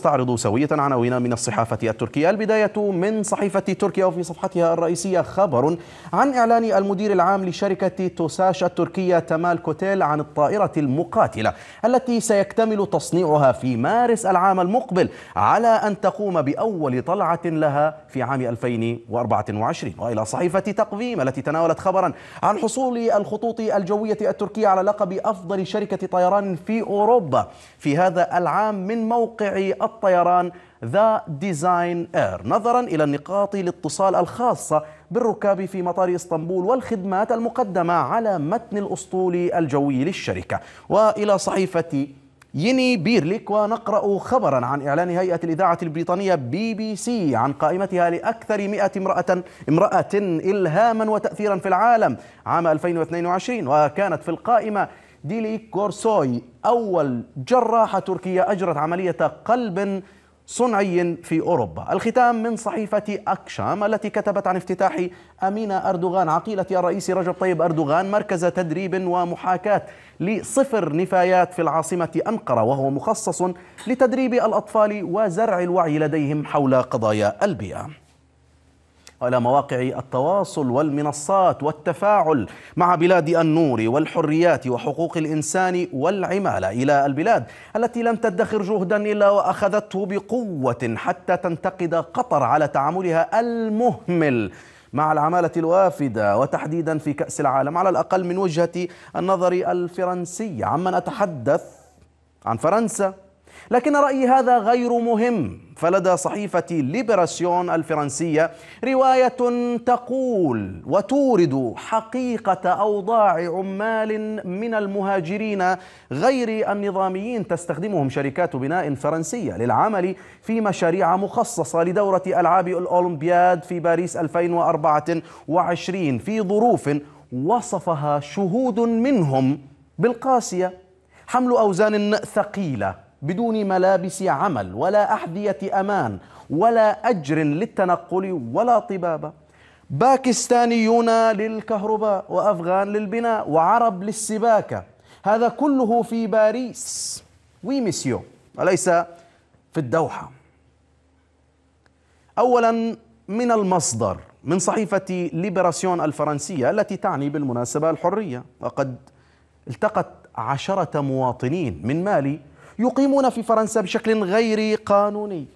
نستعرض سوية عناوين من الصحافة التركية البداية من صحيفة تركيا وفي صفحتها الرئيسية خبر عن إعلان المدير العام لشركة توساش التركية تمال كوتيل عن الطائرة المقاتلة التي سيكتمل تصنيعها في مارس العام المقبل على أن تقوم بأول طلعة لها في عام 2024 وإلى صحيفة تقويم التي تناولت خبرا عن حصول الخطوط الجوية التركية على لقب أفضل شركة طيران في أوروبا في هذا العام من موقع الطيران ذا ديزاين اير نظرا إلى النقاط الاتصال الخاصة بالركاب في مطار اسطنبول والخدمات المقدمة على متن الأسطول الجوي للشركة وإلى صحيفة يني بيرليك ونقرأ خبرا عن إعلان هيئة الإذاعة البريطانية بي بي سي عن قائمتها لأكثر 100 امرأة امرأة إلهاما وتأثيرا في العالم عام 2022 وكانت في القائمة ديلي كورسوي أول جراحة تركية أجرت عملية قلب صنعي في أوروبا الختام من صحيفة أكشام التي كتبت عن افتتاح أمينة أردوغان عقيلة الرئيس رجب طيب أردوغان مركز تدريب ومحاكاة لصفر نفايات في العاصمة أنقرة وهو مخصص لتدريب الأطفال وزرع الوعي لديهم حول قضايا البيئة وإلى مواقع التواصل والمنصات والتفاعل مع بلاد النور والحريات وحقوق الإنسان والعمالة إلى البلاد التي لم تدخر جهدا إلا وأخذته بقوة حتى تنتقد قطر على تعاملها المهمل مع العمالة الوافدة وتحديدا في كأس العالم على الأقل من وجهة النظر الفرنسية عمن أتحدث عن فرنسا لكن رأيي هذا غير مهم فلدى صحيفة ليبراسيون الفرنسية رواية تقول وتورد حقيقة أوضاع عمال من المهاجرين غير النظاميين تستخدمهم شركات بناء فرنسية للعمل في مشاريع مخصصة لدورة ألعاب الأولمبياد في باريس 2024 في ظروف وصفها شهود منهم بالقاسية حمل أوزان ثقيلة بدون ملابس عمل ولا أحذية أمان ولا أجر للتنقل ولا طبابة باكستانيون للكهرباء وأفغان للبناء وعرب للسباكة هذا كله في باريس وي ميسيو وليس في الدوحة أولا من المصدر من صحيفة ليبراسيون الفرنسية التي تعني بالمناسبة الحرية وقد التقت عشرة مواطنين من مالي يقيمون في فرنسا بشكل غير قانوني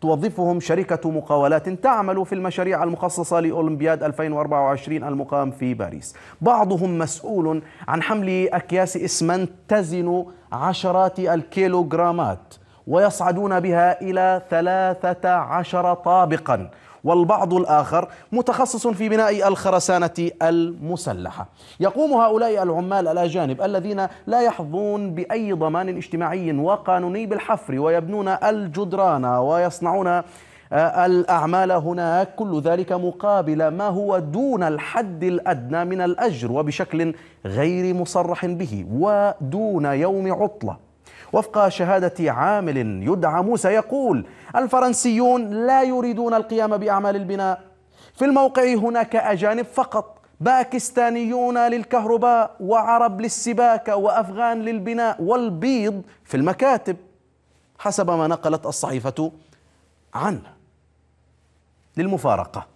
توظفهم شركة مقاولات تعمل في المشاريع المخصصة لأولمبياد 2024 المقام في باريس بعضهم مسؤول عن حمل أكياس إسمنت تزن عشرات الكيلوغرامات ويصعدون بها إلى 13 طابقاً والبعض الآخر متخصص في بناء الخرسانة المسلحة يقوم هؤلاء العمال الأجانب الذين لا يحظون بأي ضمان اجتماعي وقانوني بالحفر ويبنون الجدران ويصنعون آه، الأعمال هناك كل ذلك مقابل ما هو دون الحد الأدنى من الأجر وبشكل غير مصرح به ودون يوم عطلة وفق شهادة عامل يدعى موسى يقول الفرنسيون لا يريدون القيام بأعمال البناء في الموقع هناك أجانب فقط باكستانيون للكهرباء وعرب للسباكة وأفغان للبناء والبيض في المكاتب حسب ما نقلت الصحيفة عنه للمفارقة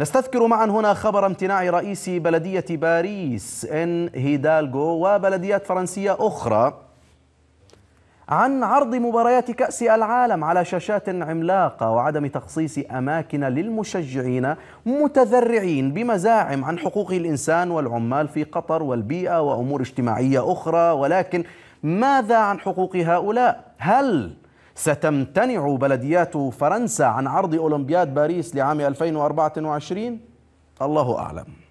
نستذكر معا هنا خبر امتناع رئيس بلدية باريس إن هيدالغو وبلديات فرنسية أخرى عن عرض مباريات كأس العالم على شاشات عملاقة وعدم تخصيص أماكن للمشجعين متذرعين بمزاعم عن حقوق الإنسان والعمال في قطر والبيئة وأمور اجتماعية أخرى ولكن ماذا عن حقوق هؤلاء؟ هل ستمتنع بلديات فرنسا عن عرض أولمبياد باريس لعام 2024؟ الله أعلم